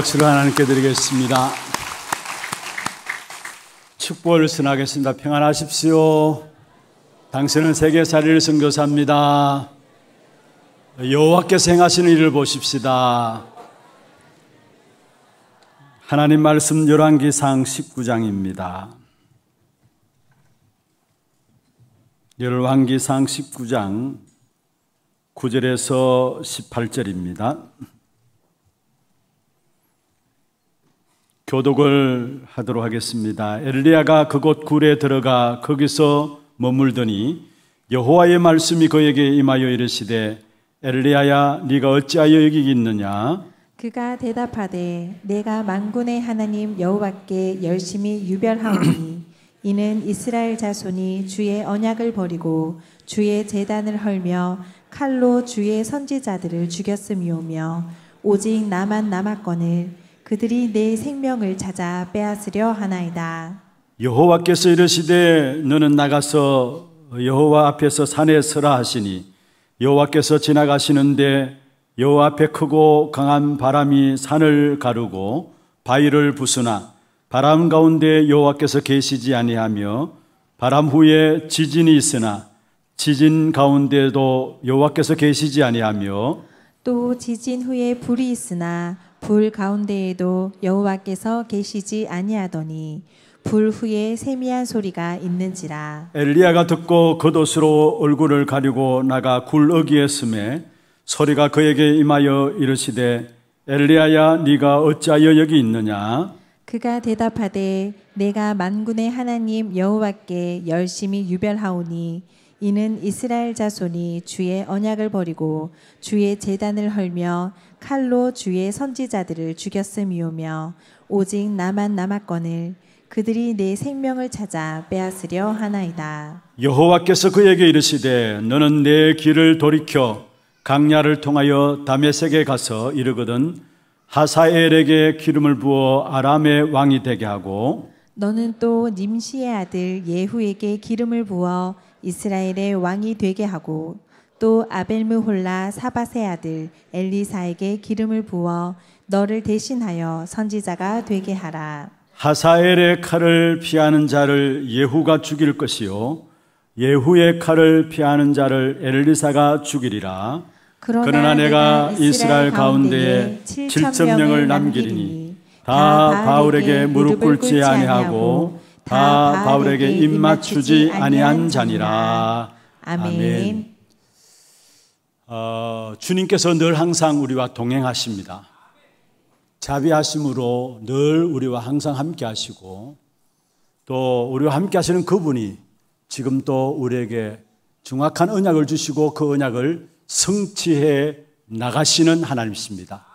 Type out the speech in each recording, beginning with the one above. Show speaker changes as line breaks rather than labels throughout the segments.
박수를 하나님께 드리겠습니다. 축복을 선하겠습니다. 평안하십시오. 당신은 세계사리를 선교사입니다. 여호와께서 행하시는 일을 보십시다. 하나님 말씀 열왕기상 19장입니다. 열왕기상 19장 9절에서 18절입니다. 교독을 하도록 하겠습니다. 엘리야가 그곳 굴에 들어가 거기서 머물더니 여호와의 말씀이 그에게 임하여 이르시되 엘리야야 네가 어찌하여 여기 있느냐
그가 대답하되 내가 만군의 하나님 여호와께 열심히 유별하오니 이는 이스라엘 자손이 주의 언약을 버리고 주의 제단을 헐며 칼로 주의 선지자들을 죽였음이오며 오직 나만 남았거늘 그들이 내 생명을 찾아 빼앗으려 하나이다.
여호와께서 이르시되 너는 나가서 여호와 앞에서 산에 서라 하시니 여호와께서 지나가시는데 여호와 앞에 크고 강한 바람이 산을 가르고 바위를 부수나 바람 가운데 여호와께서 계시지 아니하며 바람 후에 지진이 있으나 지진 가운데도 여호와께서 계시지 아니하며
또 지진 후에 불이 있으나 불 가운데에도 여호와께서 계시지 아니하더니 불 후에 세미한 소리가 있는지라
엘리야가 듣고 겉옷으로 그 얼굴을 가리고 나가 굴어기에 스매 소리가 그에게 임하여 이르시되 엘리야야 네가 어찌하여 여기 있느냐
그가 대답하되 내가 만군의 하나님 여호와께 열심히 유별하오니 이는 이스라엘 자손이 주의 언약을 버리고 주의 재단을 헐며 칼로 주의 선지자들을 죽였음이오며 오직 나만 남았거늘 그들이 내 생명을 찾아 빼앗으려 하나이다.
여호와께서 그에게 이르시되 너는 내 길을 돌이켜 강야를 통하여 다메섹에 가서 이르거든 하사엘에게 기름을 부어 아람의 왕이 되게 하고
너는 또 님시의 아들 예후에게 기름을 부어 이스라엘의 왕이 되게 하고 또 아벨무홀라 사바세 아들 엘리사에게 기름을 부어 너를 대신하여 선지자가 되게 하라.
하사엘의 칼을 피하는 자를 예후가 죽일 것이요 예후의 칼을 피하는 자를 엘리사가 죽이리라. 그러나, 그러나 내가 이스라엘 가운데에 7천 명을 남기리니 다 바울에게 무릎 꿇지 아니하고 다 바울에게 입 맞추지 아니한 자니라.
아멘.
어, 주님께서 늘 항상 우리와 동행하십니다. 자비하심으로 늘 우리와 항상 함께 하시고 또 우리와 함께 하시는 그분이 지금 또 우리에게 정확한 언약을 주시고 그 언약을 성취해 나가시는 하나님이십니다.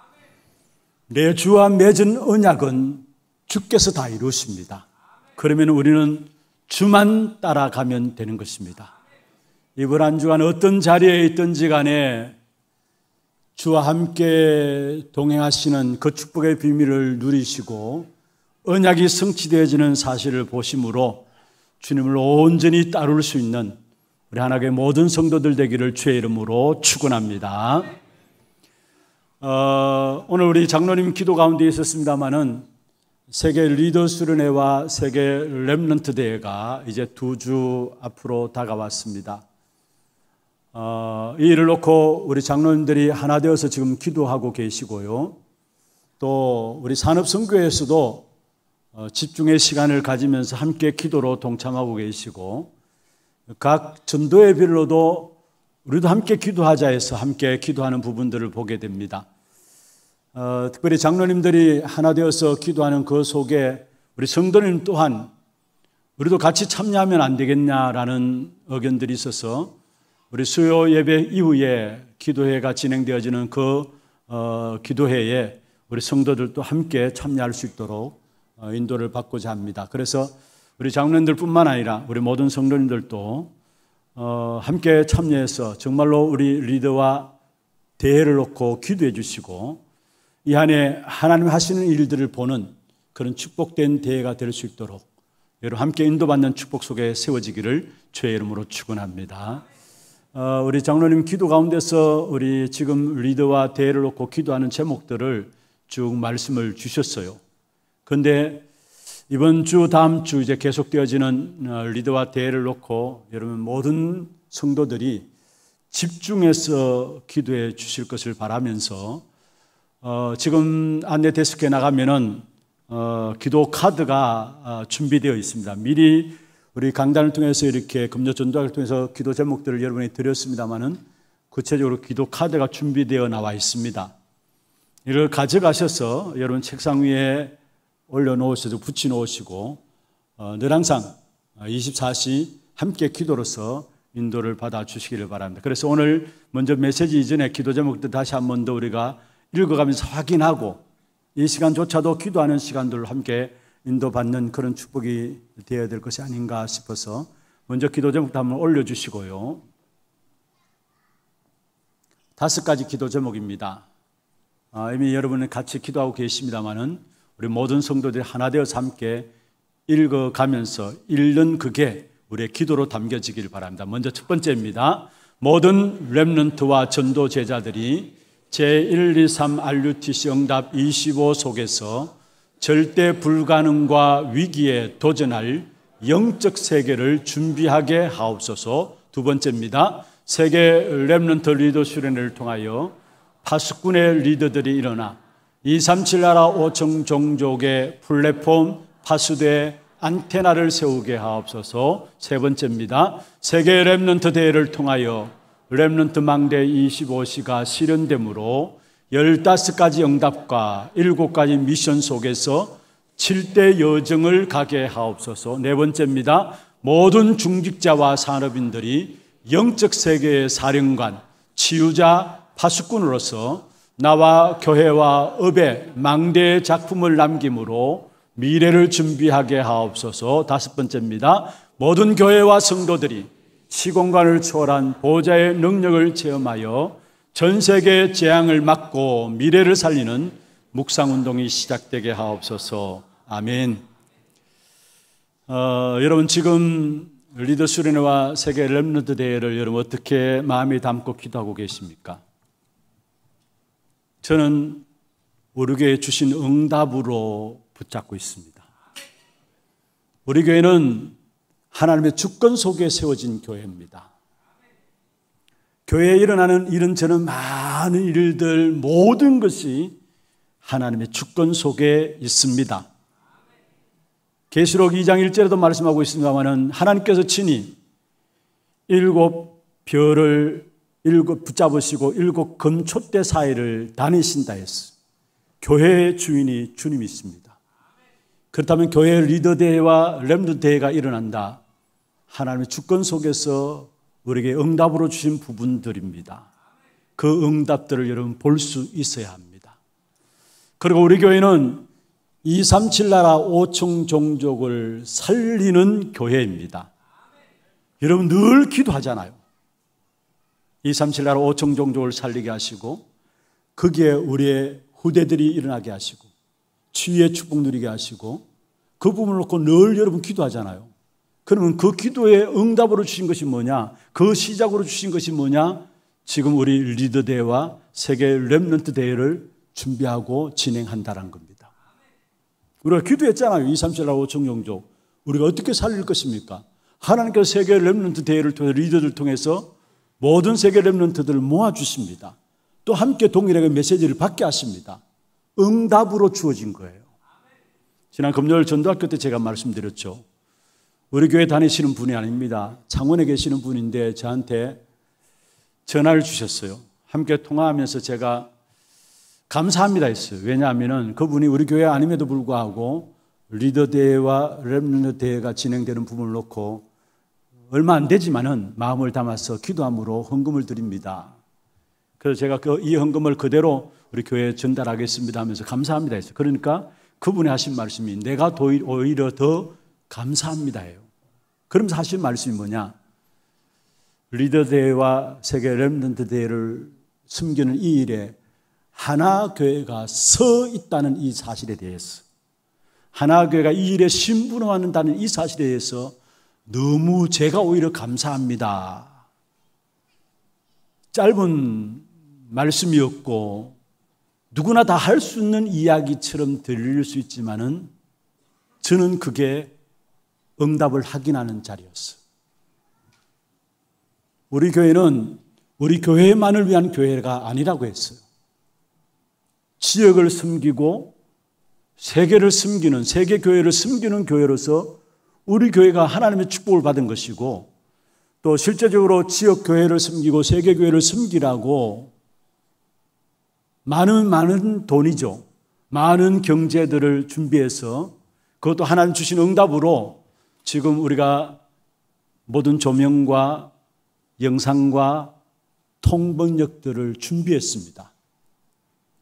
내 주와 맺은 언약은 주께서 다 이루십니다. 그러면 우리는 주만 따라가면 되는 것입니다. 이번 한 주간 어떤 자리에 있든지 간에 주와 함께 동행하시는 그 축복의 비밀을 누리시고 언약이 성취되어지는 사실을 보심으로 주님을 온전히 따를 수 있는 우리 하나의 모든 성도들 되기를 주의 이름으로 축원합니다. 어, 오늘 우리 장로님 기도 가운데 있었습니다만은 세계 리더 수련회와 세계 랩런트 대회가 이제 두 주 앞으로 다가왔습니다. 어, 이 일을 놓고 우리 장로님들이 하나 되어서 지금 기도하고 계시고요. 또 우리 산업선교에서도 어, 집중의 시간을 가지면서 함께 기도로 동참하고 계시고 각 전도의 빌로도 우리도 함께 기도하자 해서 함께 기도하는 부분들을 보게 됩니다. 어, 특별히 장로님들이 하나 되어서 기도하는 그 속에 우리 성도님 또한 우리도 같이 참여하면 안 되겠냐라는 의견들이 있어서 우리 수요 예배 이후에 기도회가 진행되어지는 그 어, 기도회에 우리 성도들도 함께 참여할 수 있도록 어, 인도를 받고자 합니다. 그래서 우리 장로님들뿐만 아니라 우리 모든 성도님들도 어, 함께 참여해서 정말로 우리 리더와 대회를 놓고 기도해 주시고 이 안에 하나님 하시는 일들을 보는 그런 축복된 대회가 될 수 있도록 여러분 함께 인도받는 축복 속에 세워지기를 죄의 이름으로 축원합니다. 어, 우리 장로님 기도 가운데서 우리 지금 리더와 대회를 놓고 기도하는 제목들을 쭉 말씀을 주셨어요. 그데 이번 주 다음 주 이제 계속되어지는 어, 리더와 대회를 놓고 여러분 모든 성도들이 집중해서 기도해 주실 것을 바라면서 어, 지금 안내 데스크에 나가면은 어, 기도 카드가 어, 준비되어 있습니다. 미리 우리 강단을 통해서 이렇게 금요전도학을 통해서 기도 제목들을 여러분이 드렸습니다만은 구체적으로 기도 카드가 준비되어 나와 있습니다. 이걸 가져가셔서 여러분 책상 위에 올려놓으셔서 붙여놓으시고 어, 늘 항상 24시 함께 기도로서 인도를 받아주시기를 바랍니다. 그래서 오늘 먼저 메시지 이전에 기도 제목들 다시 한 번 더 우리가 읽어가면서 확인하고 이 시간조차도 기도하는 시간들로 함께 인도받는 그런 축복이 되어야 될 것이 아닌가 싶어서 먼저 기도 제목도 한번 올려주시고요. 다섯 가지 기도 제목입니다. 아, 이미 여러분은 같이 기도하고 계십니다만은 우리 모든 성도들이 하나 되어서 함께 읽어가면서 읽는 그게 우리의 기도로 담겨지길 바랍니다. 먼저 첫 번째입니다. 모든 랩런트와 전도 제자들이 제123 RUTC 응답 25 속에서 절대 불가능과 위기에 도전할 영적 세계를 준비하게 하옵소서. 두 번째입니다. 세계 랩런트 리더 수련회를 통하여 파수꾼의 리더들이 일어나 237 나라 5층 종족의 플랫폼 파수대 안테나를 세우게 하옵소서. 세 번째입니다. 세계 랩런트 대회를 통하여 랩런트 망대 25시가 실현되므로 15가지 응답과 7가지 미션 속에서 7대 여정을 가게 하옵소서. 네 번째입니다. 모든 중직자와 산업인들이 영적 세계의 사령관, 치유자, 파수꾼으로서 나와 교회와 업에 망대의 작품을 남김으로 미래를 준비하게 하옵소서. 다섯 번째입니다. 모든 교회와 성도들이 시공간을 초월한 보좌의 능력을 체험하여 전 세계의 재앙을 막고 미래를 살리는 묵상운동이 시작되게 하옵소서. 아멘. 어, 여러분 지금 리더 수련회와 세계 렘런트 대회를 여러분 어떻게 마음에 담고 기도하고 계십니까? 저는 우리 교회 주신 응답으로 붙잡고 있습니다. 우리 교회는 하나님의 주권 속에 세워진 교회입니다. 교회에 일어나는 이런저런 많은 일들 모든 것이 하나님의 주권 속에 있습니다. 계시록 2장 1절에도 말씀하고 있습니다만은 하나님께서 친히 일곱 별을 일곱 붙잡으시고 일곱 금촛대 사이를 다니신다 했어. 교회의 주인이 주님이십니다. 그렇다면 교회 리더 대회와 렘드 대회가 일어난다. 하나님의 주권 속에서 우리에게 응답으로 주신 부분들입니다. 그 응답들을 여러분 볼 수 있어야 합니다. 그리고 우리 교회는 237 나라 5층 종족을 살리는 교회입니다. 여러분 늘 기도하잖아요. 237 나라 5층 종족을 살리게 하시고 거기에 우리의 후대들이 일어나게 하시고 치유의 축복 누리게 하시고 그 부분을 놓고 늘 여러분 기도하잖아요. 그러면 그 기도에 응답으로 주신 것이 뭐냐? 그 시작으로 주신 것이 뭐냐? 지금 우리 리더 대회와 세계 랩런트 대회를 준비하고 진행한다는 겁니다. 우리가 기도했잖아요. 2, 3, 7하고 청룡족. 우리가 어떻게 살릴 것입니까? 하나님께서 세계 랩런트 대회를 통해 리더들 통해서 모든 세계 랩런트들을 모아주십니다. 또 함께 동일하게 메시지를 받게 하십니다. 응답으로 주어진 거예요. 지난 금요일 전도학교 때 제가 말씀드렸죠. 우리 교회 다니시는 분이 아닙니다. 창원에 계시는 분인데 저한테 전화를 주셨어요. 함께 통화하면서 제가 감사합니다 했어요. 왜냐하면 그분이 우리 교회 아님에도 불구하고 리더 대회와 랩런더 대회가 진행되는 부분을 놓고 얼마 안 되지만은 마음을 담아서 기도함으로 헌금을 드립니다. 그래서 제가 그 이 헌금을 그대로 우리 교회에 전달하겠습니다 하면서 감사합니다 했어요. 그러니까 그분이 하신 말씀이 내가 오히려 더 감사합니다예요. 그럼 사실 말씀이 뭐냐? 리더 대회와 세계 렘넌트 대회를 숨기는 이 일에 하나 교회가 서 있다는 이 사실에 대해서 하나 교회가 이 일에 심부름한다는 이 사실에 대해서 너무 제가 오히려 감사합니다. 짧은 말씀이었고 누구나 다 할 수 있는 이야기처럼 들릴 수 있지만은 저는 그게 응답을 확인하는 자리였어. 우리 교회는 우리 교회만을 위한 교회가 아니라고 했어요. 지역을 숨기고 세계를 숨기는 세계 교회를 숨기는 교회로서 우리 교회가 하나님의 축복을 받은 것이고 또 실제적으로 지역 교회를 숨기고 세계 교회를 숨기라고 많은 많은 돈이죠. 많은 경제들을 준비해서 그것도 하나님 주신 응답으로 지금 우리가 모든 조명과 영상과 통번역들을 준비했습니다.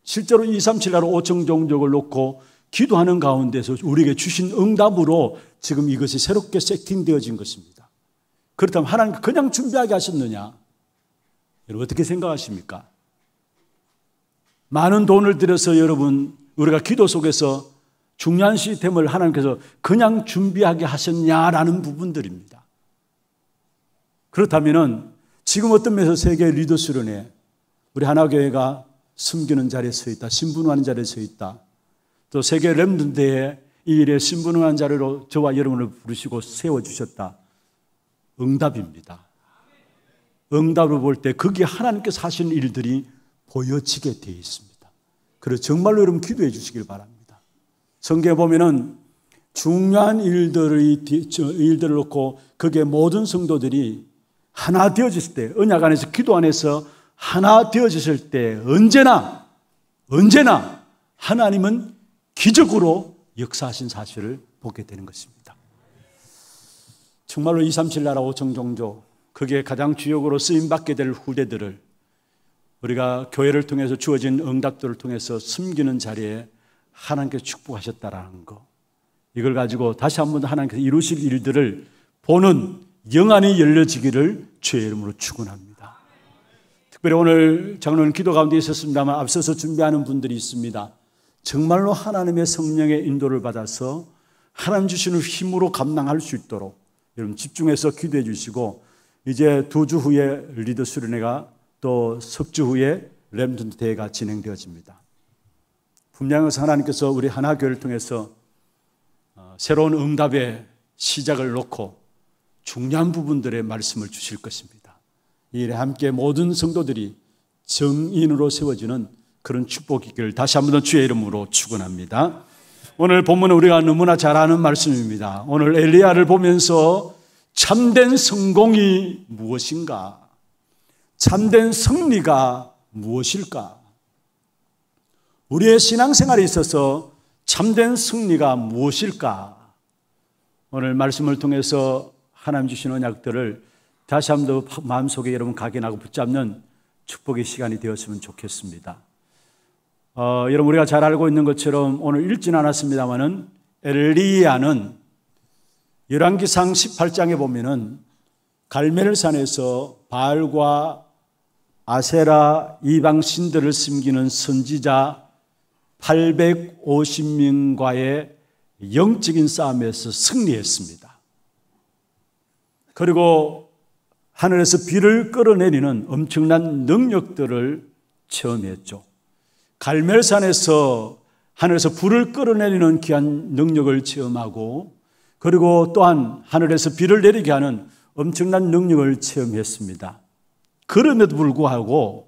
실제로 237하로 5층 종족을 놓고 기도하는 가운데서 우리에게 주신 응답으로 지금 이것이 새롭게 세팅되어진 것입니다. 그렇다면 하나님 그냥 준비하게 하셨느냐? 여러분 어떻게 생각하십니까? 많은 돈을 들여서 여러분 우리가 기도 속에서 중요한 시스템을 하나님께서 그냥 준비하게 하셨냐라는 부분들입니다. 그렇다면은 지금 어떤 면에서 세계 리더 수련회 우리 하나교회가 숨기는 자리에 서 있다. 신분하는 자리에 서 있다. 또 세계 렘든대에 이 일에 신분하는 자리로 저와 여러분을 부르시고 세워주셨다. 응답입니다. 응답을 볼 때거기 하나님께서 하신 일들이 보여지게 되어 있습니다. 그래서 정말로 여러분 기도해 주시길 바랍니다. 성경에 보면은 중요한 일들의, 일들을 놓고 그게 모든 성도들이 하나 되어졌을 때, 언약 안에서 기도 안에서 하나 되어졌을 때 언제나, 언제나 하나님은 기적으로 역사하신 사실을 보게 되는 것입니다. 정말로 237 나라고 정종조, 그게 가장 주역으로 쓰임받게 될 후대들을 우리가 교회를 통해서 주어진 응답들을 통해서 숨기는 자리에 하나님께서 축복하셨다라는 거. 이걸 가지고 다시 한번 하나님께서 이루실 일들을 보는 영안이 열려지기를 주의 이름으로 축원합니다. 특별히 오늘 장로는 기도 가운데 있었습니다만 앞서서 준비하는 분들이 있습니다. 정말로 하나님의 성령의 인도를 받아서 하나님 주시는 힘으로 감당할 수 있도록 여러분 집중해서 기도해 주시고 이제 두 주 후에 리더 수련회가 또석주 후에 램든트 대회가 진행되어집니다. 분명히 하나님께서 우리 하나교회를 통해서 어, 새로운 응답의 시작을 놓고 중요한 부분들의 말씀을 주실 것입니다. 이 일에 함께 모든 성도들이 정인으로 세워지는 그런 축복이 기를 다시 한 번 주의 이름으로 축원합니다. 오늘 본문은 우리가 너무나 잘 아는 말씀입니다. 오늘 엘리야를 보면서 참된 성공이 무엇인가? 참된 승리가 무엇일까? 우리의 신앙생활에 있어서 참된 승리가 무엇일까? 오늘 말씀을 통해서 하나님 주신 언약들을 다시 한번 마음속에 여러분 각인하고 붙잡는 축복의 시간이 되었으면 좋겠습니다. 어, 여러분 우리가 잘 알고 있는 것처럼 오늘 읽진 않았습니다만은 엘리야는 열왕기상 18장에 보면은 갈멜산에서 바알과 아세라 이방 신들을 섬기는 선지자 850명과의 영적인 싸움에서 승리했습니다. 그리고 하늘에서 비를 끌어내리는 엄청난 능력들을 체험했죠. 갈멜산에서 하늘에서 불을 끌어내리는 귀한 능력을 체험하고 그리고 또한 하늘에서 비를 내리게 하는 엄청난 능력을 체험했습니다. 그럼에도 불구하고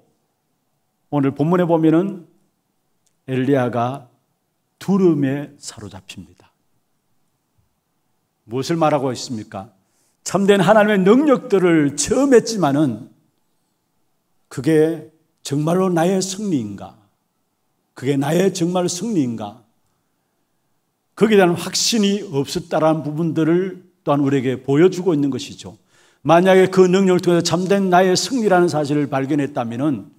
오늘 본문에 보면은 엘리야가 두름에 사로잡힙니다. 무엇을 말하고 있습니까? 참된 하나님의 능력들을 체험했지만은 그게 정말로 나의 승리인가? 그게 나의 정말 승리인가? 거기에 대한 확신이 없었다라는 부분들을 또한 우리에게 보여주고 있는 것이죠. 만약에 그 능력을 통해서 참된 나의 승리라는 사실을 발견했다면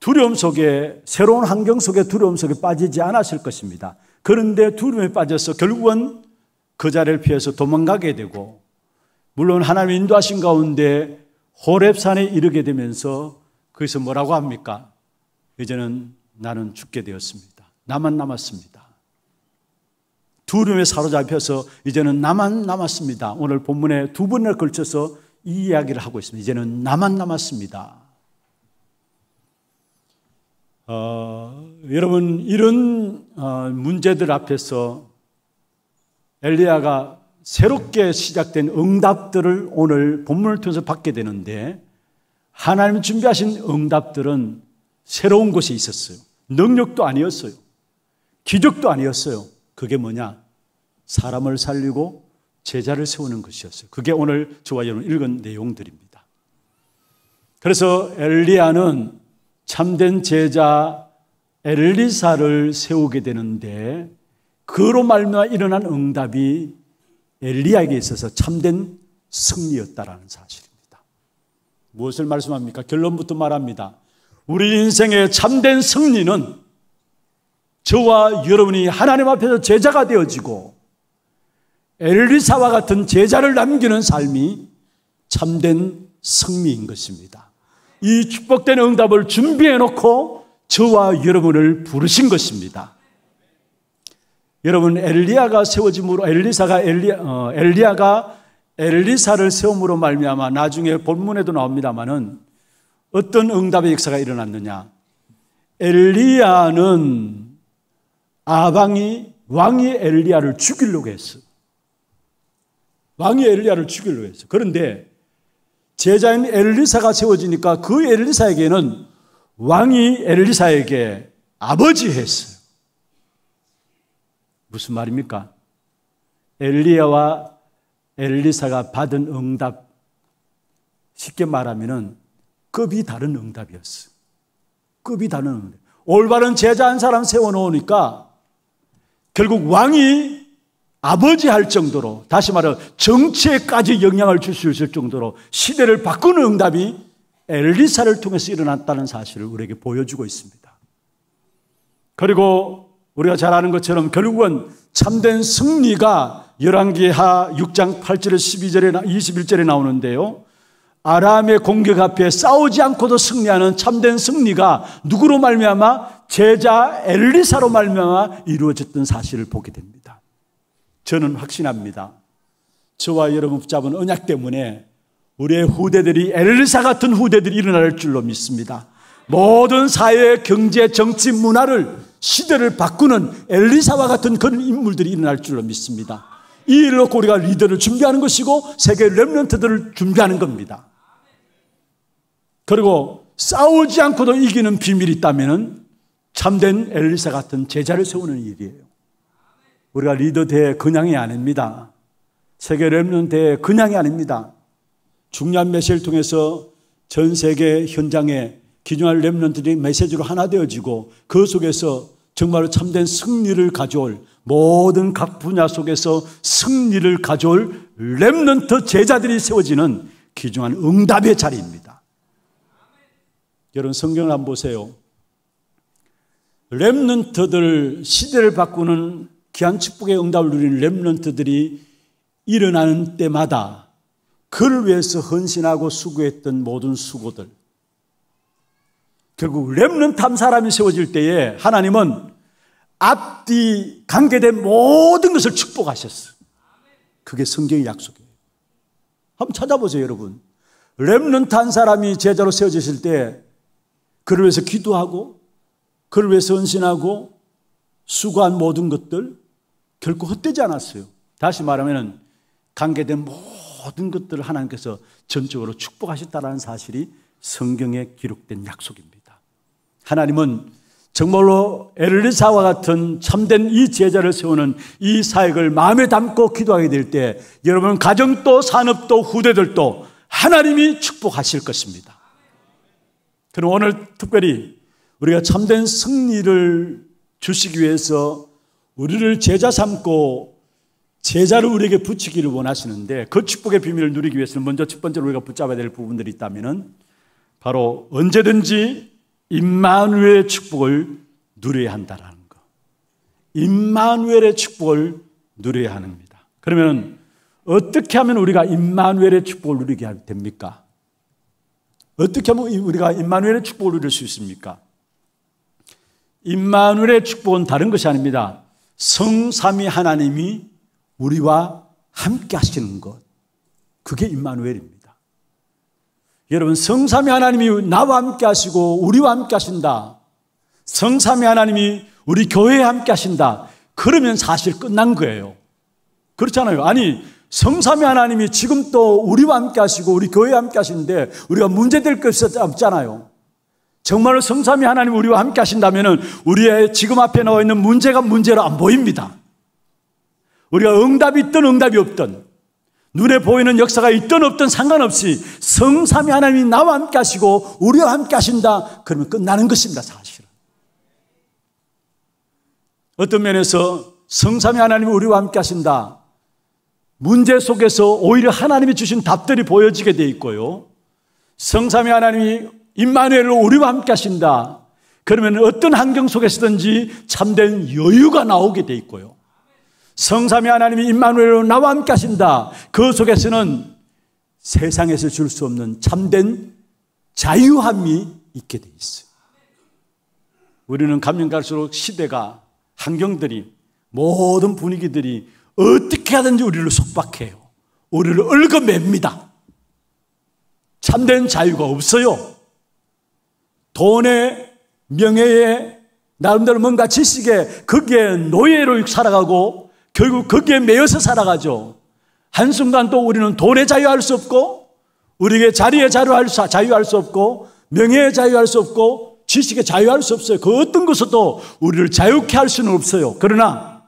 두려움 속에 새로운 환경 속에 두려움 속에 빠지지 않았을 것입니다. 그런데 두려움에 빠져서 결국은 그 자리를 피해서 도망가게 되고 물론 하나님 인도하신 가운데 호랩산에 이르게 되면서 거기서 뭐라고 합니까? 이제는 나는 죽게 되었습니다. 나만 남았습니다. 두려움에 사로잡혀서 이제는 나만 남았습니다. 오늘 본문에 두 번을 걸쳐서 이 이야기를 하고 있습니다. 이제는 나만 남았습니다. 어, 여러분 이런 어, 문제들 앞에서 엘리야가 새롭게 시작된 응답들을 오늘 본문을 통해서 받게 되는데 하나님 준비하신 응답들은 새로운 것이 있었어요. 능력도 아니었어요. 기적도 아니었어요. 그게 뭐냐? 사람을 살리고 제자를 세우는 것이었어요. 그게 오늘 저와 여러분 읽은 내용들입니다. 그래서 엘리야는 참된 제자 엘리사를 세우게 되는데 그로 말미암아 일어난 응답이 엘리야에게 있어서 참된 승리였다라는 사실입니다. 무엇을 말씀합니까? 결론부터 말합니다. 우리 인생의 참된 승리는 저와 여러분이 하나님 앞에서 제자가 되어지고 엘리사와 같은 제자를 남기는 삶이 참된 승리인 것입니다. 이 축복된 응답을 준비해 놓고 저와 여러분을 부르신 것입니다. 여러분 엘리야가 세워짐으로 엘리사가 엘리 어, 엘리야가 엘리사를 세움으로 말미암아 나중에 본문에도 나옵니다마는 어떤 응답의 역사가 일어났느냐? 엘리야는 아방이 왕이 엘리야를 죽이려고 했어. 왕이 엘리야를 죽이려고 했어. 그런데 제자인 엘리사가 세워지니까 그 엘리사에게는 왕이 엘리사에게 아버지 했어요. 무슨 말입니까? 엘리야와 엘리사가 받은 응답, 쉽게 말하면 급이 다른 응답이었어 급이 다른 응답. 올바른 제자 한 사람 세워놓으니까 결국 왕이 아버지 할 정도로 다시 말해 정치에까지 영향을 줄 수 있을 정도로 시대를 바꾸는 응답이 엘리사를 통해서 일어났다는 사실을 우리에게 보여주고 있습니다. 그리고 우리가 잘 아는 것처럼 결국은 참된 승리가 열왕기하 6장 8절에 12절에 21절에 나오는데요. 아람의 공격 앞에 싸우지 않고도 승리하는 참된 승리가 누구로 말미암아 제자 엘리사로 말미암아 이루어졌던 사실을 보게 됩니다. 저는 확신합니다. 저와 여러분 붙잡은 언약 때문에 우리의 후대들이 엘리사 같은 후대들이 일어날 줄로 믿습니다. 모든 사회, 경제, 정치, 문화를 시대를 바꾸는 엘리사와 같은 그런 인물들이 일어날 줄로 믿습니다. 이 일을 우리가 리더를 준비하는 것이고 세계 랩런트들을 준비하는 겁니다. 그리고 싸우지 않고도 이기는 비밀이 있다면 참된 엘리사 같은 제자를 세우는 일이에요. 우리가 리더 대회 그냥이 아닙니다. 세계 랩넌 대회 그냥이 아닙니다. 중요한 메시지를 통해서 전 세계 현장에 기존한 랩넌들이 메시지로 하나 되어지고 그 속에서 정말로 참된 승리를 가져올 모든 각 분야 속에서 승리를 가져올 랩런트 제자들이 세워지는 귀중한 응답의 자리입니다. 여러분 성경을 한번 보세요. 랩런트들 시대를 바꾸는 귀한 축복의 응답을 누리는 렘런트들이 일어나는 때마다 그를 위해서 헌신하고 수고했던 모든 수고들 결국 렘런트한 사람이 세워질 때에 하나님은 앞뒤 관계된 모든 것을 축복하셨어. 그게 성경의 약속이에요. 한번 찾아보세요, 여러분. 렘런트한 사람이 제자로 세워지실 때 그를 위해서 기도하고 그를 위해서 헌신하고 수고한 모든 것들 결코 헛되지 않았어요. 다시 말하면 관계된 모든 것들을 하나님께서 전적으로 축복하셨다는 사실이 성경에 기록된 약속입니다. 하나님은 정말로 엘리사와 같은 참된 이 제자를 세우는 이 사역을 마음에 담고 기도하게 될 때 여러분 가정도 산업도 후대들도 하나님이 축복하실 것입니다. 그럼 오늘 특별히 우리가 참된 승리를 주시기 위해서 우리를 제자 삼고 제자를 우리에게 붙이기를 원하시는데 그 축복의 비밀을 누리기 위해서는 먼저 첫 번째로 우리가 붙잡아야 될 부분들이 있다면 바로 언제든지 임마누엘의 축복을 누려야 한다라는 거. 임마누엘의 축복을 누려야 하는 겁니다. 그러면 어떻게 하면 우리가 임마누엘의 축복을 누리게 됩니까? 어떻게 하면 우리가 임마누엘의 축복을 누릴 수 있습니까? 임마누엘의 축복은 다른 것이 아닙니다. 성삼위 하나님이 우리와 함께 하시는 것. 그게 임마누엘입니다. 여러분 성삼위 하나님이 나와 함께 하시고 우리와 함께 하신다. 성삼위 하나님이 우리 교회에 함께 하신다. 그러면 사실 끝난 거예요. 그렇잖아요. 아니 성삼위 하나님이 지금 또 우리와 함께 하시고 우리 교회에 함께 하시는데 우리가 문제될 것 없잖아요. 정말로 성삼이 하나님 우리와 함께 하신다면 우리의 지금 앞에 나와 있는 문제가 문제로 안 보입니다. 우리가 응답이 있든 응답이 없든 눈에 보이는 역사가 있든 없든 상관없이 성삼위 하나님이 나와 함께 하시고 우리와 함께 하신다 그러면 끝나는 것입니다 사실은. 어떤 면에서 성삼위 하나님이 우리와 함께 하신다 문제 속에서 오히려 하나님이 주신 답들이 보여지게 돼 있고요. 성삼위 하나님이 임마누엘로 우리와 함께 하신다. 그러면 어떤 환경 속에서든지 참된 여유가 나오게 돼 있고요. 성삼위 하나님이 임마누엘로 나와 함께 하신다. 그 속에서는 세상에서 줄 수 없는 참된 자유함이 있게 돼 있어요. 우리는 감면 갈수록 시대가 환경들이 모든 분위기들이 어떻게 하든지 우리를 속박해요. 우리를 얽어맵니다. 참된 자유가 없어요. 돈에, 명예에, 나름대로 뭔가 지식에 거기에 노예로 살아가고 결국 거기에 매여서 살아가죠. 한순간 또 우리는 돈에 자유할 수 없고 우리에게 자리에 자유할 수, 자유할 수 없고 명예에 자유할 수 없고 지식에 자유할 수 없어요. 그 어떤 것도 우리를 자유케 할 수는 없어요. 그러나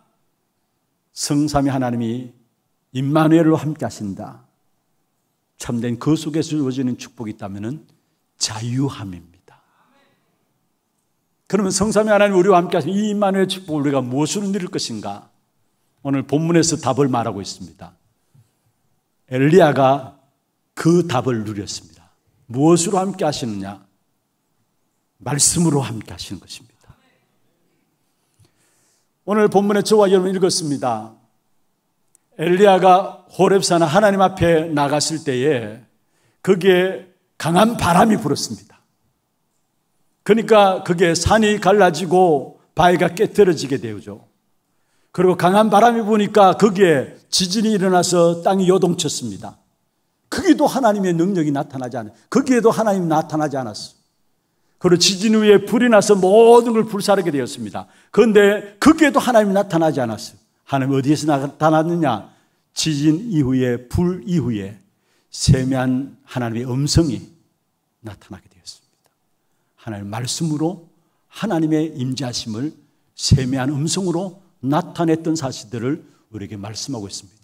성삼위 하나님이 임마누엘로 함께 하신다. 참된 그 속에서 주어지는 축복이 있다면 자유함입니다. 그러면 성삼위 하나님 우리와 함께 하신 이 임마누엘 축복을 우리가 무엇으로 누릴 것인가? 오늘 본문에서 답을 말하고 있습니다. 엘리야가 그 답을 누렸습니다. 무엇으로 함께 하시느냐? 말씀으로 함께 하시는 것입니다. 오늘 본문에 저와 여러분 읽었습니다. 엘리야가 호렙산 하나님 앞에 나갔을 때에 거기에 강한 바람이 불었습니다. 그러니까 그게 산이 갈라지고 바위가 깨뜨려지게 되죠. 그리고 강한 바람이 부니까 거기에 지진이 일어나서 땅이 요동쳤습니다. 거기도 하나님의 능력이 나타나지 않아요. 거기에도 하나님 나타나지 않았어요. 그리고 지진 후에 불이 나서 모든 걸 불사르게 되었습니다. 그런데 거기에도 하나님이 나타나지 않았어요. 하나님 어디에서 나타났느냐? 지진 이후에, 불 이후에 세미한 하나님의 음성이 나타나게 됩니다. 하나님의 말씀으로 하나님의 임재하심을 세미한 음성으로 나타냈던 사실들을 우리에게 말씀하고 있습니다.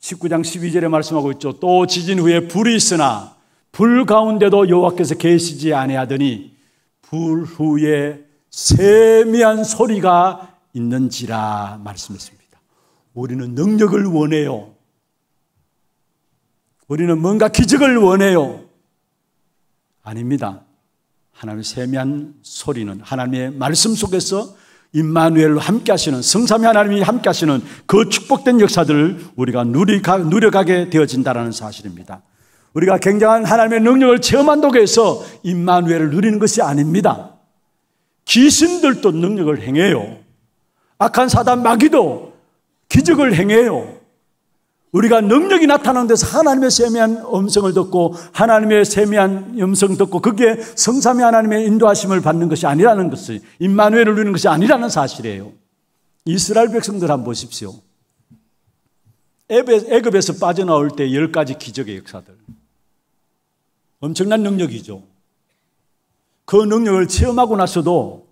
19장 12절에 말씀하고 있죠. 또 지진 후에 불이 있으나 불 가운데도 여호와께서 계시지 아니하더니 불 후에 세미한 소리가 있는지라 말씀했습니다. 우리는 능력을 원해요. 우리는 뭔가 기적을 원해요. 아닙니다. 하나님의 세미한 소리는 하나님의 말씀 속에서 임마누엘로 함께 하시는 성삼위 하나님이 함께 하시는 그 축복된 역사들을 우리가 누리가, 누려가게 되어진다라는 사실입니다. 우리가 굉장한 하나님의 능력을 체험한다고 해서 임마누엘을 누리는 것이 아닙니다. 귀신들도 능력을 행해요. 악한 사단 마귀도 기적을 행해요. 우리가 능력이 나타나는 데서 하나님의 세미한 음성을 듣고 하나님의 세미한 음성 듣고 그게 성삼위 하나님의 인도하심을 받는 것이 아니라는 것을 임마누엘을 누리는 것이 아니라는 사실이에요. 이스라엘 백성들 한번 보십시오. 애굽에서 빠져나올 때 열 가지 기적의 역사들. 엄청난 능력이죠. 그 능력을 체험하고 나서도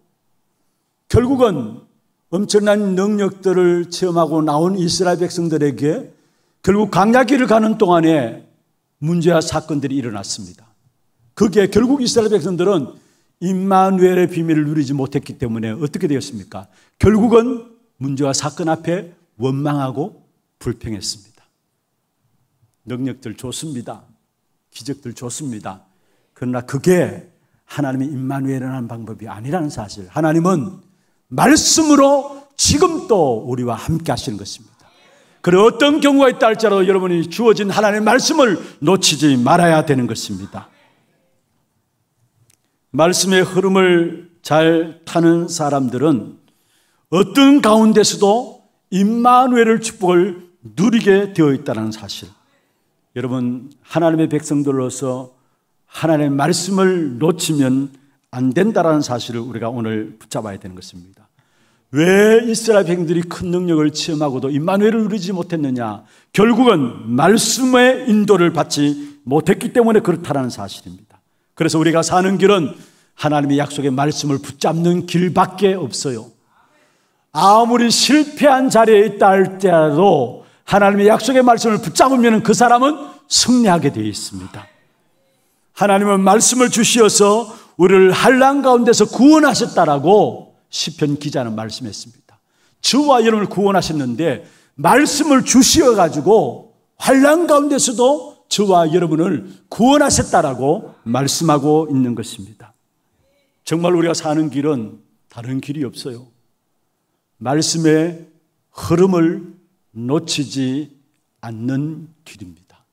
결국은 엄청난 능력들을 체험하고 나온 이스라엘 백성들에게 결국 강약길을 가는 동안에 문제와 사건들이 일어났습니다. 그게 결국 이스라엘 백성들은 임마누엘의 비밀을 누리지 못했기 때문에 어떻게 되었습니까? 결국은 문제와 사건 앞에 원망하고 불평했습니다. 능력들 좋습니다. 기적들 좋습니다. 그러나 그게 하나님의 임마누엘이라는 방법이 아니라는 사실. 하나님은 말씀으로 지금 또 우리와 함께 하시는 것입니다. 그리고 어떤 경우가 있다 할지라도 여러분이 주어진 하나님의 말씀을 놓치지 말아야 되는 것입니다. 말씀의 흐름을 잘 타는 사람들은 어떤 가운데서도 임마누엘을 축복을 누리게 되어 있다는 사실. 여러분 하나님의 백성들로서 하나님의 말씀을 놓치면 안 된다라는 사실을 우리가 오늘 붙잡아야 되는 것입니다. 왜 이스라엘 백성들이 큰 능력을 체험하고도 임마누엘을 누리지 못했느냐? 결국은 말씀의 인도를 받지 못했기 때문에 그렇다라는 사실입니다. 그래서 우리가 사는 길은 하나님의 약속의 말씀을 붙잡는 길밖에 없어요. 아무리 실패한 자리에 있다 할때라도 하나님의 약속의 말씀을 붙잡으면 그 사람은 승리하게 되어 있습니다. 하나님은 말씀을 주시어서 우리를 한란 가운데서 구원하셨다라고 시편 기자는 말씀했습니다. 저와 여러분을 구원하셨는데 말씀을 주시어 가지고 환란 가운데서도 저와 여러분을 구원하셨다라고 말씀하고 있는 것입니다. 정말 우리가 사는 길은 다른 길이 없어요. 말씀의 흐름을 놓치지 않는 길입니다.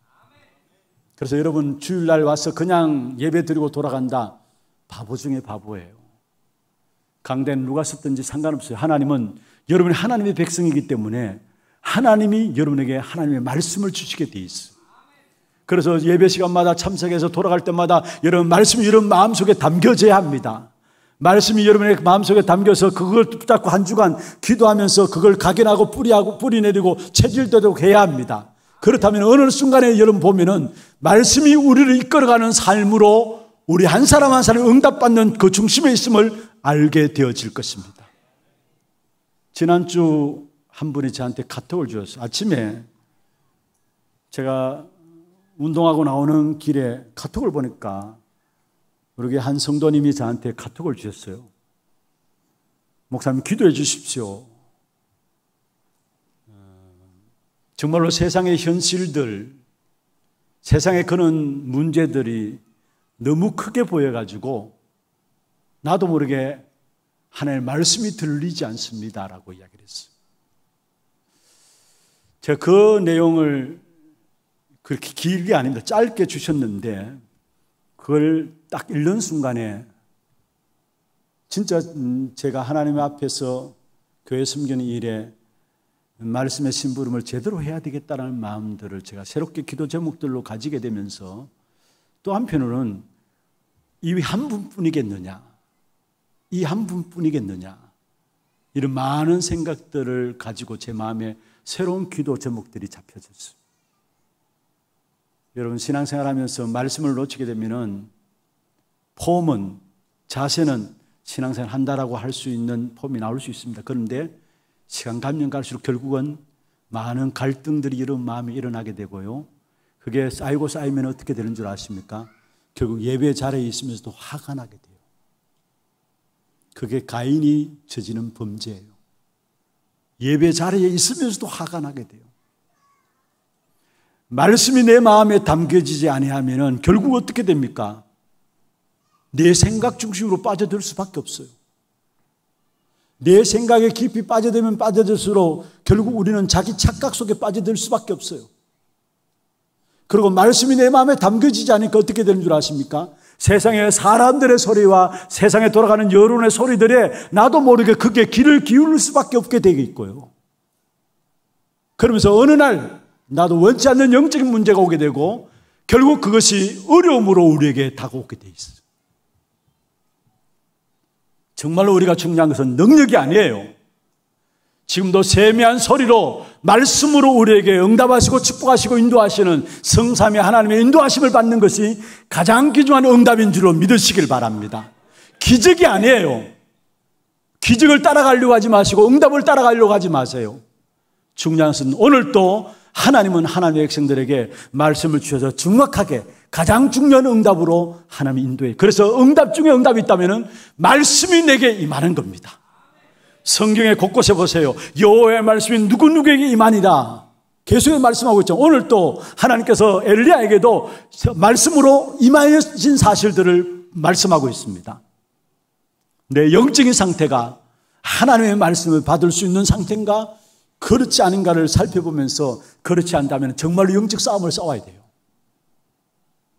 그래서 여러분 주일날 와서 그냥 예배 드리고 돌아간다. 바보 중에 바보예요. 강대는 누가 썼든지 상관없어요. 하나님은 여러분이 하나님의 백성이기 때문에 하나님이 여러분에게 하나님의 말씀을 주시게 돼있어 그래서 예배 시간마다 참석해서 돌아갈 때마다 여러분 말씀이 여러분 마음속에 담겨져야 합니다. 말씀이 여러분의 마음속에 담겨서 그걸 붙잡고 한 주간 기도하면서 그걸 각인하고 뿌리하고 뿌리 내리고 체질되도록 해야 합니다. 그렇다면 어느 순간에 여러분 보면은 말씀이 우리를 이끌어가는 삶으로 우리 한 사람 한 사람 응답받는 그 중심에 있음을 알게 되어질 것입니다. 지난주 한 분이 저한테 카톡을 주었어요. 아침에 제가 운동하고 나오는 길에 카톡을 보니까 모르게 한 성도님이 저한테 카톡을 주셨어요. 목사님 기도해 주십시오. 정말로 세상의 현실들, 세상의 그런 문제들이 너무 크게 보여가지고 나도 모르게 하나님의 말씀이 들리지 않습니다라고 이야기를 했어요. 제가 그 내용을 그렇게 길게 아닙니다. 짧게 주셨는데 그걸 딱 읽는 순간에 진짜 음, 제가 하나님 앞에서 교회 섬기는 일에 말씀의 심부름을 제대로 해야 되겠다는 마음들을 제가 새롭게 기도 제목들로 가지게 되면서 또 한편으로는 이 한 분뿐이겠느냐? 이 한 분뿐이겠느냐? 이런 많은 생각들을 가지고 제 마음에 새로운 기도 제목들이 잡혀졌어요 여러분 신앙생활 하면서 말씀을 놓치게 되면은 폼은 자세는 신앙생활 한다라고 할 수 있는 폼이 나올 수 있습니다. 그런데 시간 감면 갈수록 결국은 많은 갈등들이 이런 마음이 일어나게 되고요. 그게 쌓이고 쌓이면 어떻게 되는 줄 아십니까? 결국 예배 자리에 있으면서도 화가 나게 돼요. 그게 가인이 저지른 범죄예요. 예배 자리에 있으면서도 화가 나게 돼요. 말씀이 내 마음에 담겨지지 아니하면은 결국 어떻게 됩니까? 내 생각 중심으로 빠져들 수밖에 없어요. 내 생각에 깊이 빠져들면 빠져들수록 결국 우리는 자기 착각 속에 빠져들 수밖에 없어요. 그리고 말씀이 내 마음에 담겨지지 않으니까 어떻게 되는 줄 아십니까? 세상의 사람들의 소리와 세상에 돌아가는 여론의 소리들에 나도 모르게 그게 귀를 기울일 수밖에 없게 되겠고요. 그러면서 어느 날 나도 원치 않는 영적인 문제가 오게 되고 결국 그것이 어려움으로 우리에게 다가오게 돼 있어요. 정말로 우리가 중요한 것은 능력이 아니에요. 지금도 세미한 소리로 말씀으로 우리에게 응답하시고 축복하시고 인도하시는 성삼의 하나님의 인도하심을 받는 것이 가장 귀중한 응답인 줄로 믿으시길 바랍니다. 기적이 아니에요. 기적을 따라가려고 하지 마시고 응답을 따라가려고 하지 마세요. 중요한 것은 오늘도 하나님은 하나님의 백성들에게 말씀을 주셔서 정확하게 가장 중요한 응답으로 하나님 인도해. 그래서 응답 중에 응답이 있다면 말씀이 내게 임하는 겁니다. 성경의 곳곳에 보세요. 여호와의 말씀이 누구누구에게 임하니라. 계속 말씀하고 있죠. 오늘 또 하나님께서 엘리야에게도 말씀으로 임하신 사실들을 말씀하고 있습니다. 내 영적인 상태가 하나님의 말씀을 받을 수 있는 상태인가 그렇지 않은가를 살펴보면서 그렇지 않다면 정말로 영적 싸움을 싸워야 돼요.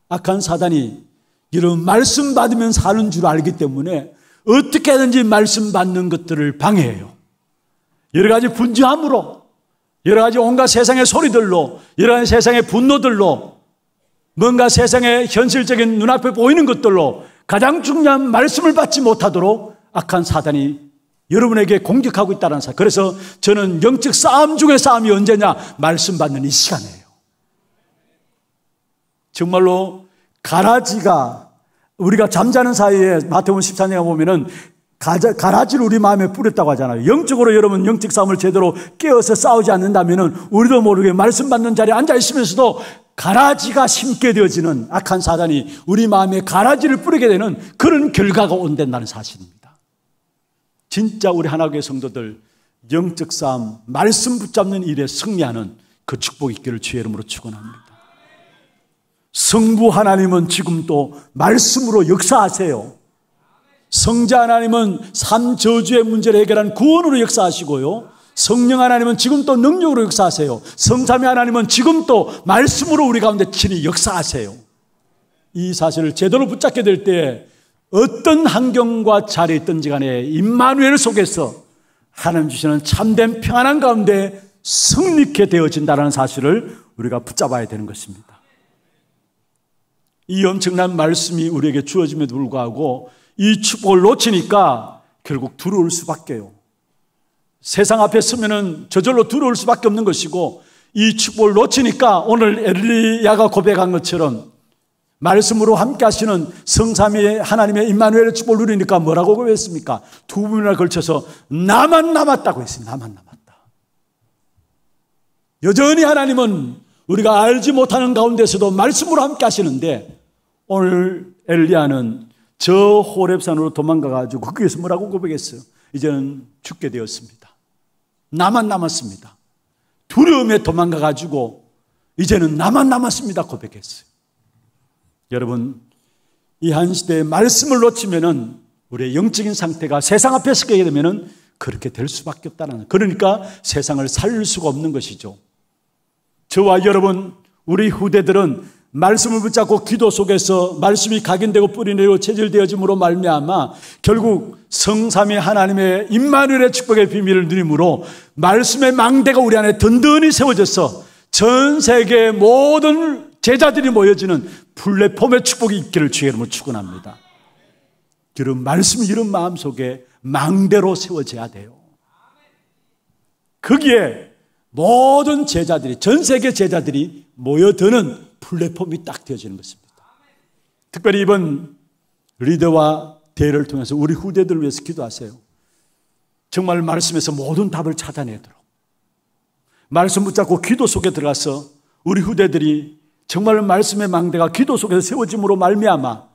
악한 사단이 이런 말씀 받으면 사는 줄 알기 때문에 어떻게 든지 말씀 받는 것들을 방해해요. 여러 가지 분주함으로, 여러 가지 온갖 세상의 소리들로, 여러 가지 세상의 분노들로, 뭔가 세상의 현실적인 눈앞에 보이는 것들로 가장 중요한 말씀을 받지 못하도록 악한 사단이 여러분에게 공격하고 있다는 사 그래서 저는 영적 싸움 중의 싸움이 언제냐? 말씀 받는 이 시간이에요. 정말로 가라지가 우리가 잠자는 사이에 마태복음 14장에 보면은 가라지를 우리 마음에 뿌렸다고 하잖아요. 영적으로 여러분 영적 싸움을 제대로 깨어서 싸우지 않는다면은 우리도 모르게 말씀 받는 자리에 앉아 있으면서도 가라지가 심게 되어지는 악한 사단이 우리 마음에 가라지를 뿌리게 되는 그런 결과가 온댄다는 사실입니다. 진짜 우리 하나교의 성도들 영적 싸움 말씀 붙잡는 일에 승리하는 그 축복 있기를 주의 이름으로 축원합니다. 성부 하나님은 지금도 말씀으로 역사하세요. 성자 하나님은 삶 저주의 문제를 해결한 구원으로 역사하시고요. 성령 하나님은 지금도 능력으로 역사하세요. 성삼위 하나님은 지금도 말씀으로 우리 가운데 친히 역사하세요. 이 사실을 제대로 붙잡게 될 때 어떤 환경과 자리에 있든지 간에 임마누엘 속에서 하나님 주시는 참된 평안한 가운데 승리케 되어진다는 사실을 우리가 붙잡아야 되는 것입니다. 이 엄청난 말씀이 우리에게 주어짐에도 불구하고 이 축복을 놓치니까 결국 두려울 수밖에요. 세상 앞에 서면은 저절로 두려울 수밖에 없는 것이고 이 축복을 놓치니까 오늘 엘리야가 고백한 것처럼 말씀으로 함께 하시는 성삼위 하나님의 임마누엘의 축복을 누리니까 뭐라고 고백했습니까? 두 분이나 걸쳐서 나만 남았다고 했어요. 나만 남았다. 여전히 하나님은 우리가 알지 못하는 가운데서도 말씀으로 함께 하시는데 오늘 엘리야는 저 호랩산으로 도망가 가지고 거기에서 뭐라고 고백했어요? 이제는 죽게 되었습니다. 나만 남았습니다. 두려움에 도망가 가지고 이제는 나만 남았습니다 고백했어요. 여러분 이 한 시대의 말씀을 놓치면은 우리의 영적인 상태가 세상 앞에 서게 되면은 그렇게 될 수밖에 없다는 그러니까 세상을 살릴 수가 없는 것이죠. 저와 여러분 우리 후대들은 말씀을 붙잡고 기도 속에서 말씀이 각인되고 뿌리내고 체질되어짐으로 말미암아 결국 성삼위 하나님의 임마누엘의 축복의 비밀을 누림으로 말씀의 망대가 우리 안에 든든히 세워져서 전 세계 모든 제자들이 모여지는 플랫폼의 축복이 있기를 주의 이름으로 축원합니다. 이런 말씀이 이런 마음 속에 망대로 세워져야 돼요. 거기에 모든 제자들이 전 세계 제자들이 모여드는 플랫폼이 딱 되어지는 것입니다. 특별히 이번 리더와 대회를 통해서 우리 후대들을 위해서 기도하세요. 정말 말씀에서 모든 답을 찾아내도록. 말씀 붙잡고 기도 속에 들어가서 우리 후대들이 정말 말씀의 망대가 기도 속에서 세워짐으로 말미암아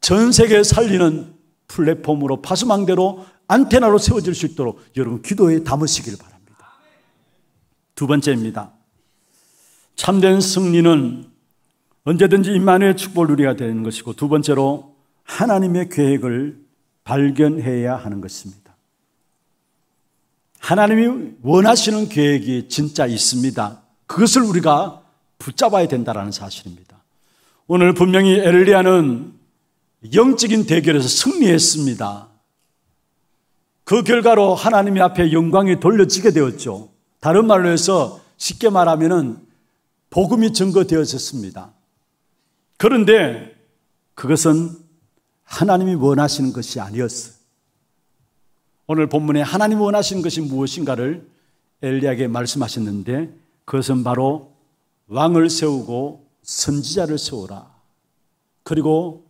전 세계에 살리는 플랫폼으로 파수망대로 안테나로 세워질 수 있도록 여러분 기도에 담으시길 바랍니다. 두 번째입니다. 참된 승리는 언제든지 임마누의 축복을 누리가 되는 것이고 두 번째로 하나님의 계획을 발견해야 하는 것입니다. 하나님이 원하시는 계획이 진짜 있습니다. 그것을 우리가 붙잡아야 된다라는 사실입니다. 오늘 분명히 엘리야는 영적인 대결에서 승리했습니다. 그 결과로 하나님의 앞에 영광이 돌려지게 되었죠. 다른 말로 해서 쉽게 말하면은 복음이 증거되어졌습니다. 그런데 그것은 하나님이 원하시는 것이 아니었어. 오늘 본문에 하나님 원하시는 것이 무엇인가를 엘리야에게 말씀하셨는데 그것은 바로 왕을 세우고 선지자를 세우라. 그리고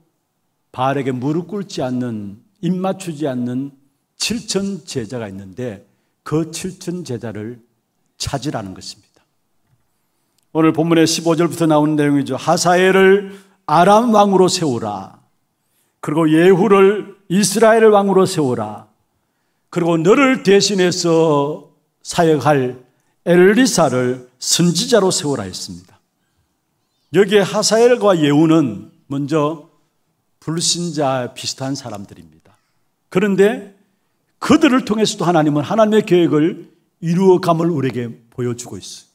바알에게 무릎 꿇지 않는 입 맞추지 않는 7천 제자가 있는데 그 7천 제자를 찾으라는 것입니다. 오늘 본문의 15절부터 나오는 내용이죠. 하사엘을 아람 왕으로 세우라. 그리고 예후를 이스라엘 왕으로 세우라. 그리고 너를 대신해서 사역할 엘리사를 선지자로 세우라 했습니다. 여기에 하사엘과 예후는 먼저 불신자 비슷한 사람들입니다. 그런데 그들을 통해서도 하나님은 하나님의 계획을 이루어감을 우리에게 보여주고 있어요.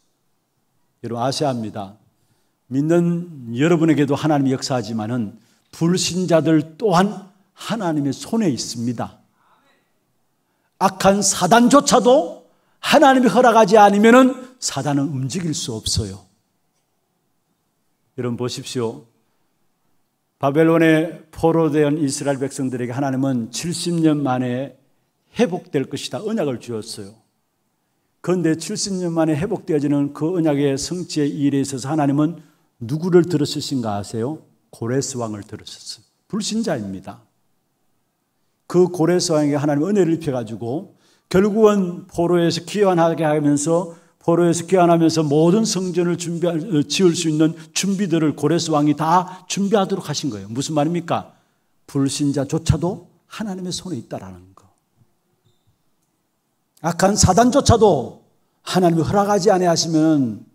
여러분 아셔합니다. 믿는 여러분에게도 하나님이 역사하지만은 불신자들 또한 하나님의 손에 있습니다. 악한 사단조차도 하나님이 허락하지 않으면은 사단은 움직일 수 없어요. 여러분 보십시오. 바벨론에 포로된 이스라엘 백성들에게 하나님은 70년 만에 회복될 것이다 언약을 주었어요. 그런데 70년 만에 회복되어지는 그 언약의 성취의 일에 있어서 하나님은 누구를 들으셨신가 아세요? 고레스 왕을 들으셨어요. 불신자입니다. 그 고레스 왕에게 하나님 은혜를 입혀가지고 결국은 포로에서 귀환하게 하면서 포로에서 귀환하면서 모든 성전을 준비 어, 지을 수 있는 준비들을 고레스 왕이 다 준비하도록 하신 거예요. 무슨 말입니까? 불신자조차도 하나님의 손에 있다라는 악한 사단조차도 하나님이 허락하지 아니하시면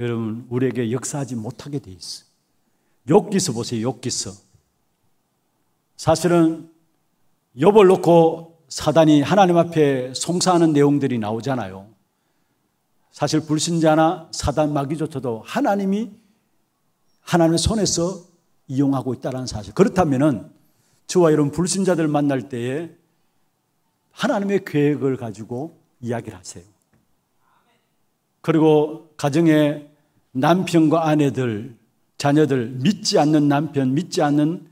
여러분 우리에게 역사하지 못하게 돼 있어. 욕기서 보세요. 욕기서. 사실은 욥을 놓고 사단이 하나님 앞에 송사하는 내용들이 나오잖아요. 사실 불신자나 사단 마귀조차도 하나님이 하나님의 손에서 이용하고 있다는 사실. 그렇다면은 저와 이런 불신자들 만날 때에 하나님의 계획을 가지고 이야기를 하세요. 그리고 가정의 남편과 아내들, 자녀들, 믿지 않는 남편, 믿지 않는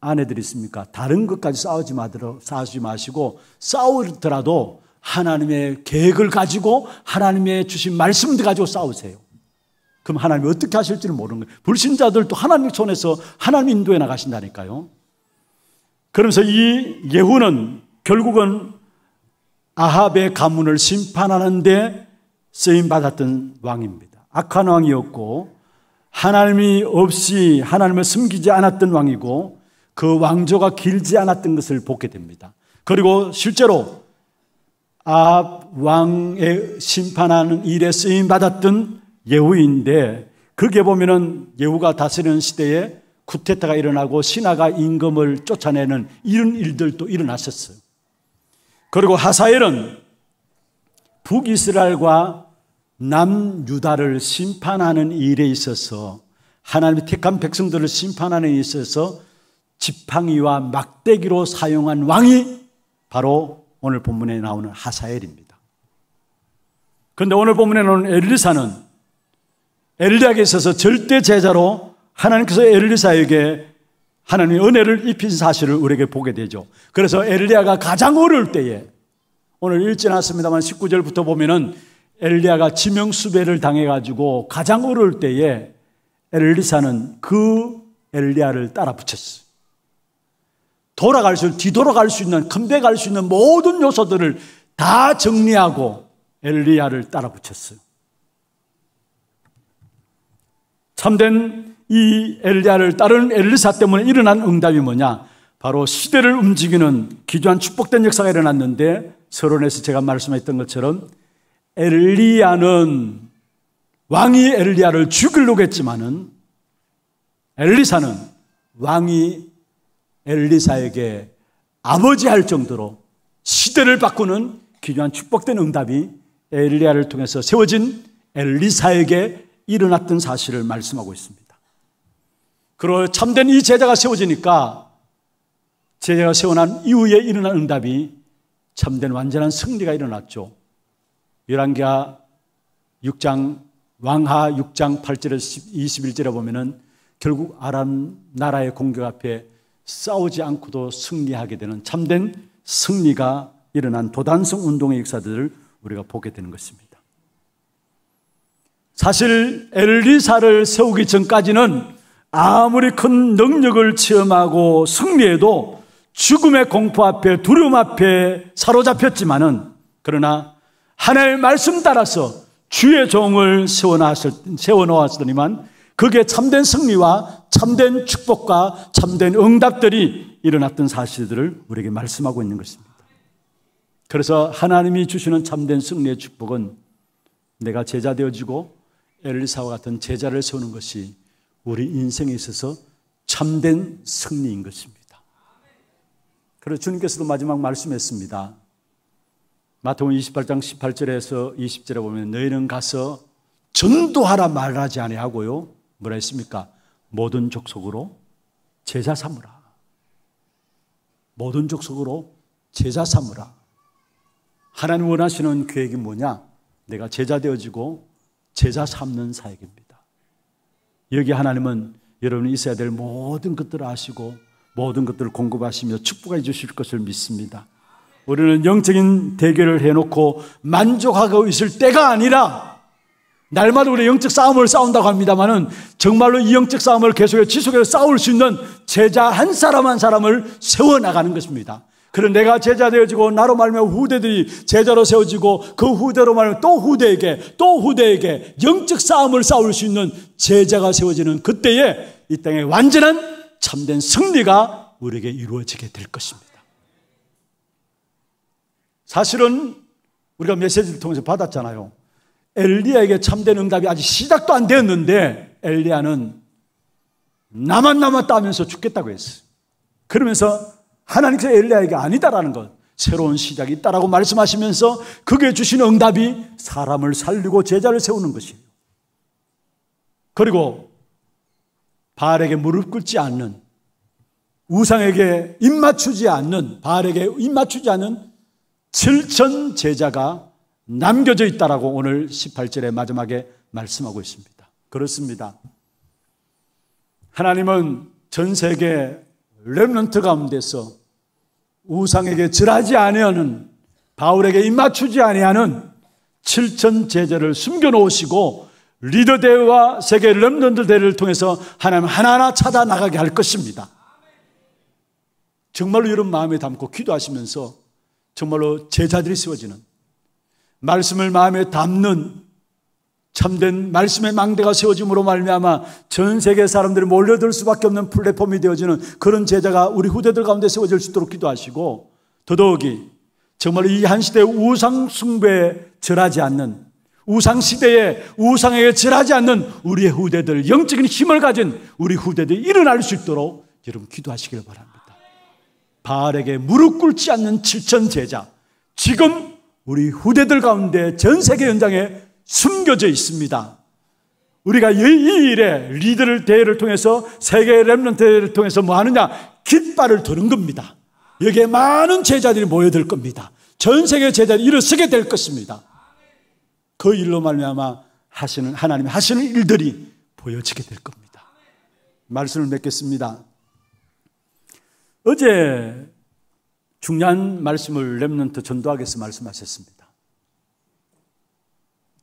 아내들 있습니까? 다른 것까지 싸우지 마시고, 싸우더라도 하나님의 계획을 가지고, 하나님의 주신 말씀들 가지고 싸우세요. 그럼 하나님이 어떻게 하실지를 모르는 거예요. 불신자들도 하나님 손에서 하나님 인도에 나가신다니까요. 그러면서 이 예후는 결국은 아합의 가문을 심판하는데 쓰임 받았던 왕입니다. 악한 왕이었고 하나님이 없이 하나님을 숨기지 않았던 왕이고 그 왕조가 길지 않았던 것을 보게 됩니다. 그리고 실제로 아합 왕의 심판하는 일에 쓰임 받았던 예후인데 그게 보면은 예후가 다스리는 시대에 쿠데타가 일어나고 신하가 임금을 쫓아내는 이런 일들도 일어났었어요. 그리고 하사엘은 북이스라엘과 남유다를 심판하는 일에 있어서 하나님의 택한 백성들을 심판하는 일에 있어서 지팡이와 막대기로 사용한 왕이 바로 오늘 본문에 나오는 하사엘입니다. 그런데 오늘 본문에 나오는 엘리사는 엘리야에게 있어서 절대 제자로 하나님께서 엘리사에게 하나님의 은혜를 입힌 사실을 우리에게 보게 되죠. 그래서 엘리야가 가장 어려울 때에 오늘 읽지 않습니다만 19절부터 보면은 엘리야가 지명수배를 당해가지고 가장 어려울 때에 엘리사는 그 엘리야를 따라 붙였어 돌아갈 수, 뒤돌아갈 수 있는, 컴백할 수 있는 모든 요소들을 다 정리하고 엘리야를 따라 붙였어요. 참된 이 엘리야를 따르는 엘리사 때문에 일어난 응답이 뭐냐? 바로 시대를 움직이는 기조한 축복된 역사가 일어났는데 서론에서 제가 말씀했던 것처럼 엘리야는 왕이 엘리야를 죽이려고 했지만은 엘리사는 왕이 엘리사에게 아버지 할 정도로 시대를 바꾸는 기조한 축복된 응답이 엘리야를 통해서 세워진 엘리사에게 일어났던 사실을 말씀하고 있습니다. 그리고 참된 이 제자가 세워지니까 제자가 세워난 이후에 일어난 응답이 참된 완전한 승리가 일어났죠. 열왕기하 6장 왕하 6장 8절에서 21절에 보면은 결국 아람 나라의 공격 앞에 싸우지 않고도 승리하게 되는 참된 승리가 일어난 도단성 운동의 역사들을 우리가 보게 되는 것입니다. 사실 엘리사를 세우기 전까지는 아무리 큰 능력을 체험하고 승리해도 죽음의 공포 앞에 두려움 앞에 사로잡혔지만은 그러나 하나의 말씀 따라서 주의 종을 세워놓았더니만 그게 참된 승리와 참된 축복과 참된 응답들이 일어났던 사실들을 우리에게 말씀하고 있는 것입니다. 그래서 하나님이 주시는 참된 승리의 축복은 내가 제자 되어지고 엘리사와 같은 제자를 세우는 것이 우리 인생에 있어서 참된 승리인 것입니다. 그래서 주님께서도 마지막 말씀했습니다. 마태복음 28장 18절에서 20절에 보면 너희는 가서 전도하라 말하지 아니하고요. 뭐라 했습니까? 모든 족속으로 제자 삼으라. 모든 족속으로 제자 삼으라. 하나님 원하시는 계획이 뭐냐? 내가 제자 되어지고 제자 삼는 사역입니다. 여기 하나님은 여러분이 있어야 될 모든 것들을 아시고 모든 것들을 공급하시며 축복해 주실 것을 믿습니다. 우리는 영적인 대결을 해놓고 만족하고 있을 때가 아니라 날마다 우리 영적 싸움을 싸운다고 합니다만은 정말로 이 영적 싸움을 계속해서 지속해서 싸울 수 있는 제자 한 사람 한 사람을 세워나가는 것입니다. 그럼 내가 제자 되어지고 나로 말면 후대들이 제자로 세워지고 그 후대로 말면 또 후대에게 또 후대에게 영적 싸움을 싸울 수 있는 제자가 세워지는 그때에 이 땅의 완전한 참된 승리가 우리에게 이루어지게 될 것입니다. 사실은 우리가 메시지를 통해서 받았잖아요. 엘리야에게 참된 응답이 아직 시작도 안 되었는데 엘리야는 나만 남았다 하면서 죽겠다고 했어요. 그러면서 하나님께서 엘리야에게 아니다라는 것. 새로운 시작이 있다라고 말씀하시면서 그게 주신 응답이 사람을 살리고 제자를 세우는 것이에요. 그리고 바알에게 무릎 꿇지 않는 우상에게 입 맞추지 않는 바알에게 입 맞추지 않는 7천 제자가 남겨져 있다라고 오늘 18절의 마지막에 말씀하고 있습니다. 그렇습니다. 하나님은 전 세계 렘런트 가운데서 우상에게 절하지 아니하는 바울에게 입맞추지 아니하는 7천 제자를 숨겨 놓으시고 리더 대회와 세계 렘넌트 대회를 통해서 하나님 하나하나 찾아 나가게 할 것입니다. 정말로 이런 마음에 담고 기도하시면서 정말로 제자들이 세워지는 말씀을 마음에 담는 참된 말씀의 망대가 세워짐으로 말미암아 전 세계 사람들이 몰려들 수밖에 없는 플랫폼이 되어지는 그런 제자가 우리 후대들 가운데 세워질 수 있도록 기도하시고 더더욱이 정말 이 한 시대의 우상 숭배에 절하지 않는 우상 시대에 우상에게 절하지 않는 우리의 후대들 영적인 힘을 가진 우리 후대들이 일어날 수 있도록 여러분 기도하시길 바랍니다. 바알에게 무릎 꿇지 않는 7천 제자 지금 우리 후대들 가운데 전 세계 현장에 숨겨져 있습니다. 우리가 이 일에 리더를 대회를 통해서 세계 랩런 대회를 통해서 뭐 하느냐? 깃발을 드는 겁니다. 여기에 많은 제자들이 모여들 겁니다. 전 세계 제자들이 일어서게 될 것입니다. 그 일로 말미암아 하시는 하나님 하시는 일들이 보여지게 될 겁니다. 말씀을 맺겠습니다. 어제 중요한 말씀을 렘넌트 전도학에서 말씀하셨습니다.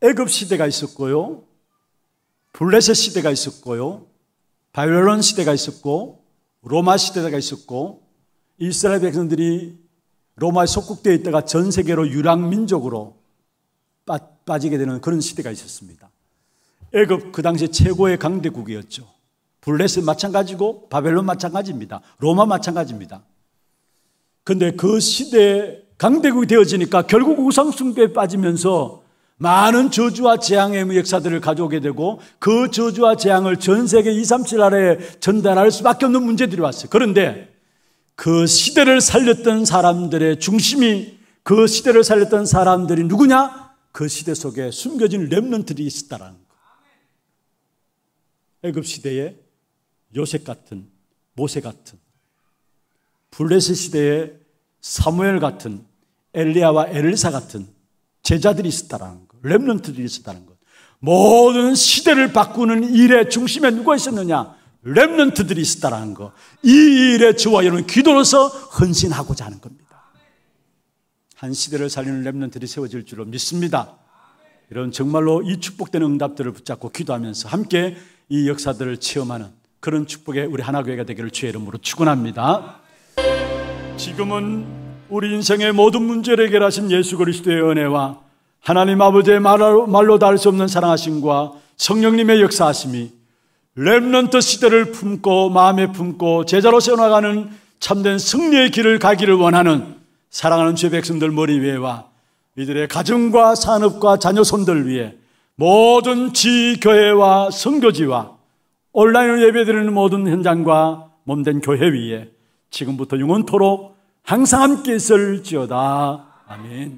애굽 시대가 있었고요. 블레셋 시대가 있었고요. 바벨론 시대가 있었고 로마 시대가 있었고 이스라엘 백성들이 로마에 속국되어 있다가 전 세계로 유랑 민족으로 빠지게 되는 그런 시대가 있었습니다. 애굽 그 당시 최고의 강대국이었죠. 블레셋 마찬가지고 바벨론 마찬가지입니다. 로마 마찬가지입니다. 근데 그 시대에 강대국이 되어지니까 결국 우상숭배에 빠지면서 많은 저주와 재앙의 역사들을 가져오게 되고 그 저주와 재앙을 전 세계 2, 3, 7 아래에 전달할 수밖에 없는 문제들이 왔어요. 그런데 그 시대를 살렸던 사람들의 중심이 그 시대를 살렸던 사람들이 누구냐? 그 시대 속에 숨겨진 렘런트들이 있었다라는 거. 예요애급 시대에 요셉 같은 모세 같은 블레셋 시대에 사무엘 같은 엘리야와 엘사 리 같은 제자들이 있었다라는 거. 예요 랩런트들이 있었다는 것. 모든 시대를 바꾸는 일의 중심에 누가 있었느냐? 랩런트들이 있었다는 것. 이 일에 저와 여러분 기도로서 헌신하고자 하는 겁니다. 한 시대를 살리는 랩런트들이 세워질 줄로 믿습니다. 이런 정말로 이 축복된 응답들을 붙잡고 기도하면서 함께 이 역사들을 체험하는 그런 축복의 우리 하나교회가 되기를 주의 이름으로 축원합니다. 지금은 우리 인생의 모든 문제를 해결하신 예수 그리스도의 은혜와 하나님 아버지의 말로 닿을 수 없는 사랑하심과 성령님의 역사하심이 렘런트 시대를 품고 마음에 품고 제자로 세워나가는 참된 승리의 길을 가기를 원하는 사랑하는 주의 백성들 머리 위에와 이들의 가정과 산업과 자녀 손들 위에 모든 지교회와 성교지와 온라인을 예배드리는 모든 현장과 몸된 교회 위에 지금부터 영원토록 항상 함께 있을지어다. 아멘.